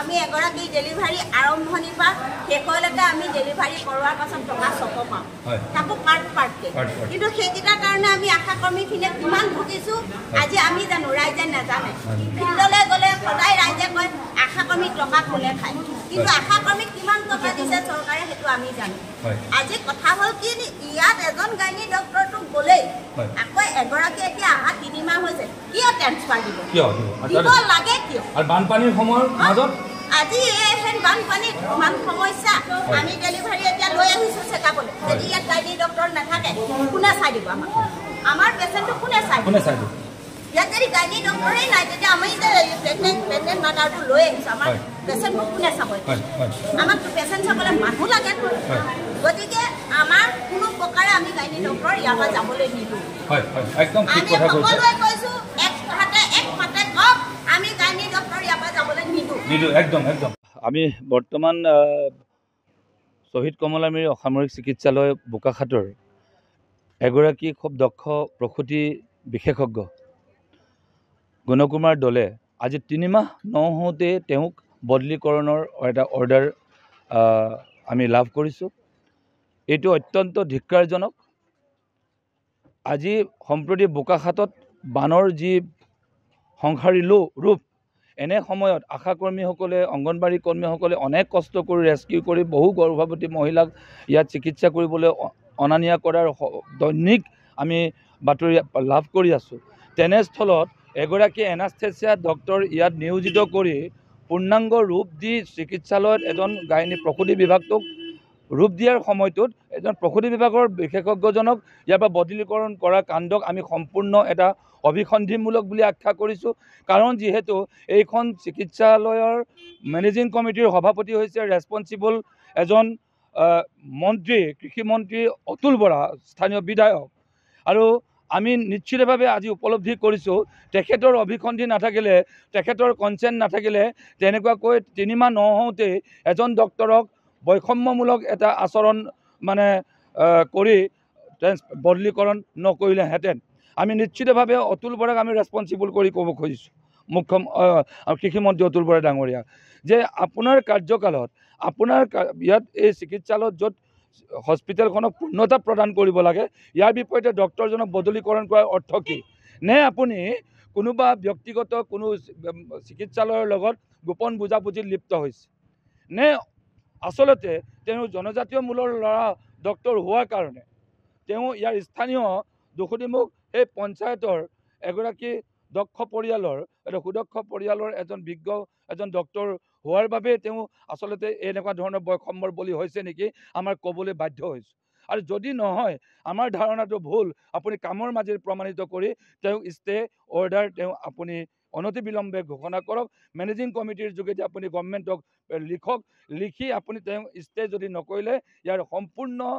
আমি এগৰাকী ডেলিভাৰী আৰম্ভণিৰ পৰা শেষলৈকে আমি ডেলিভাৰী কৰোৱাৰ পাছত টকা ছশ পাওঁ তাকো পাৰ্ট পাৰ্টকে কিন্তু সেইকেইটাৰ কাৰণে আমি আশাকৰ্মীখিনিয়ে কিমান ভুগিছো আজি আমি জানো ৰাইজে নাজানে ফিল্ডলৈ গ'লে সদায় ৰাইজে কয় আশা কৰ্মী টকা খোলে খায় কিন্তু আশা কৰ্মীক কিমান টকা দিছে চৰকাৰে সেইটো আমি জানো আজি কথা হ'ল কি ইয়াত এজন গাইনী ডক্টৰটো গ'লেই আকৌ এগৰাকী এতিয়া অহা তিনিমাহ হৈছে কিয় ট্ৰেঞ্চফাৰ দিব আজি এইহেন বানপানীত ইমান সমস্যা আমি ডেলিভাৰী এতিয়া লৈ আহিছোঁ চেকআপলৈ যদি ইয়াত গাইনী ডক্টৰ নাথাকে কোনে চাই দিব আমাক আমাৰ পেচেণ্টটো কোনে চাই দিব আমি বৰ্তমান শ্বহীদ কমলামিৰি অসামৰিক চিকিৎসালয় বোকাখাটৰ এগৰাকী খুব দক্ষ প্ৰসূতি বিশেষজ্ঞ গুণকুমাৰ দলে আজি তিনিমাহ নহওঁতে তেওঁক বদলিকৰণৰ এটা অৰ্ডাৰ আমি লাভ কৰিছোঁ এইটো অত্যন্ত ধিক্কাৰজনক আজি সম্প্ৰতি বোকাখাতত বানৰ যি সংসাৰী লো ৰূপ এনে সময়ত আশাকৰ্মীসকলে অংগনবাড়ী কৰ্মীসকলে অনেক কষ্ট কৰি ৰেস্কিউ কৰি বহু গৰ্ভৱতী মহিলাক ইয়াত চিকিৎসা কৰিবলৈ অনা নিয়া কৰাৰ দৈনিক আমি বাতৰি লাভ কৰি আছোঁ তেনেস্থলত এগৰাকী এনাস্থেচিয়া ডক্টৰ ইয়াত নিয়োজিত কৰি পূৰ্ণাংগ ৰূপ দি চিকিৎসালয়ত এজন গাইনী প্ৰসূতি বিভাগটোক ৰূপ দিয়াৰ সময়টোত এজন প্ৰসূতি বিভাগৰ বিশেষজ্ঞজনক ইয়াৰ পৰা বদলিকৰণ কৰা কাণ্ডক আমি সম্পূৰ্ণ এটা অভিসন্ধিমূলক বুলি আখ্যা কৰিছোঁ কাৰণ যিহেতু এইখন চিকিৎসালয়ৰ মেনেজিং কমিটিৰ সভাপতি হৈছে ৰেছপঞ্চিবল এজন মন্ত্ৰী কৃষিমন্ত্ৰী অতুল বৰা স্থানীয় বিধায়ক আৰু আমি নিশ্চিতভাৱে আজি উপলব্ধি কৰিছোঁ তেখেতৰ অভিসন্ধি নাথাকিলে তেখেতৰ কনচেণ্ট নাথাকিলে তেনেকুৱাকৈ তিনিমাহ নহওঁতে এজন ডক্তৰক বৈষম্যমূলক এটা আচৰণ মানে কৰি বদলীকৰণ নকৰিলেহেঁতেন আমি নিশ্চিতভাৱে অতুল বৰাক আমি ৰেছপঞ্চিবল কৰি ক'ব খুজিছোঁ মুখ্য কৃষিমন্ত্ৰী অতুল বৰা ডাঙৰীয়া যে আপোনাৰ কাৰ্যকালত আপোনাৰ ইয়াত এই চিকিৎসালয়ত য'ত হস্পিটেলখনক পূৰ্ণতা প্ৰদান কৰিব লাগে ইয়াৰ বিপৰীতে ডক্তৰজনক বদলিকৰণ কৰাৰ অৰ্থ কি নে আপুনি কোনোবা ব্যক্তিগত কোনো চিকিৎসালয়ৰ লগত গোপন বুজাবুজিত লিপ্ত হৈছে নে আচলতে তেওঁ জনজাতীয় মূলৰ ল'ৰা ডক্তৰ হোৱাৰ কাৰণে তেওঁ ইয়াৰ স্থানীয় দুখুদিমুখ সেই পঞ্চায়তৰ এগৰাকী দক্ষ পৰিয়ালৰ এটা সুদক্ষ পৰিয়ালৰ এজন বিজ্ঞ এজন ডক্তৰ হোৱাৰ বাবে তেওঁ আচলতে এনেকুৱা ধৰণৰ বৈষম্যৰ বলি হৈছে নেকি আমাৰ ক'বলৈ বাধ্য হৈছোঁ আৰু যদি নহয় আমাৰ ধাৰণাটো ভুল আপুনি কামৰ মাজেৰে প্ৰমাণিত কৰি তেওঁক ষ্টে অৰ্ডাৰ তেওঁ আপুনি অনতি বিলম্বে ঘোষণা কৰক মেনেজিং কমিটিৰ যোগেদি আপুনি গভমেণ্টক লিখক লিখি আপুনি তেওঁ ষ্টে যদি নকৰিলে ইয়াৰ সম্পূৰ্ণ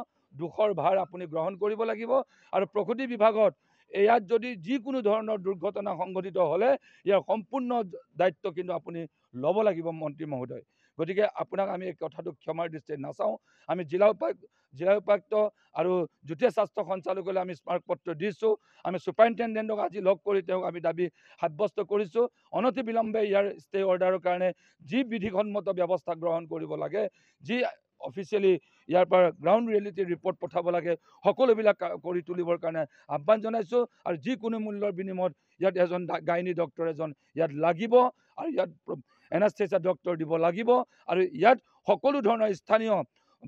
দোষৰ ভাৰ আপুনি গ্ৰহণ কৰিব লাগিব আৰু প্ৰসূতি বিভাগত ইয়াত যদি যিকোনো ধৰণৰ দুৰ্ঘটনা সংঘটিত হ'লে ইয়াৰ সম্পূৰ্ণ দায়িত্ব কিন্তু আপুনি ল'ব লাগিব মন্ত্ৰী মহোদয় গতিকে আপোনাক আমি এই কথাটো ক্ষমাৰ দৃষ্টিৰে নাচাওঁ আমি জিলা উপায় জিলা উপায়ুক্ত আৰু যুটীয়া স্বাস্থ্য সঞ্চালকলৈ আমি স্মাৰক পত্ৰ দিছোঁ আমি ছুপাৰিণ্টেণ্ডেণ্টক আজি লগ কৰি তেওঁক আমি দাবী সাব্যস্ত কৰিছোঁ অনতি বিলম্বে ইয়াৰ ষ্টে অৰ্ডাৰৰ কাৰণে যি বিধিসন্মত ব্যৱস্থা গ্ৰহণ কৰিব লাগে যি অফিচিয়েলি ইয়াৰ পৰা গ্ৰাউণ্ড ৰিয়েলিটি ৰিপৰ্ট পঠাব লাগে সকলোবিলাক কৰি তুলিবৰ কাৰণে আহ্বান জনাইছোঁ আৰু যিকোনো মূল্যৰ বিনিময়ত ইয়াত এজন গাইনী ডক্টৰ এজন ইয়াত লাগিব আৰু ইয়াত এনাষ্টেচা ডক্টৰ দিব লাগিব আৰু ইয়াত সকলো ধৰণৰ স্থানীয়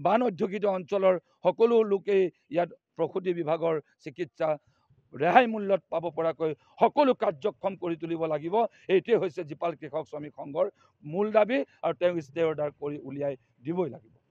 বান অধ্যুষিত অঞ্চলৰ সকলো লোকেই ইয়াত প্ৰসূতি বিভাগৰ চিকিৎসা ৰেহাই মূল্যত পাব পৰাকৈ সকলো কাৰ্যক্ষম কৰি তুলিব লাগিব এইটোৱেই হৈছে জীপাল কৃষক শ্ৰমিক সংঘৰ মূল দাবী আৰু তেওঁ ষ্টে অৰ্ডাৰ কৰি উলিয়াই দিবই লাগিব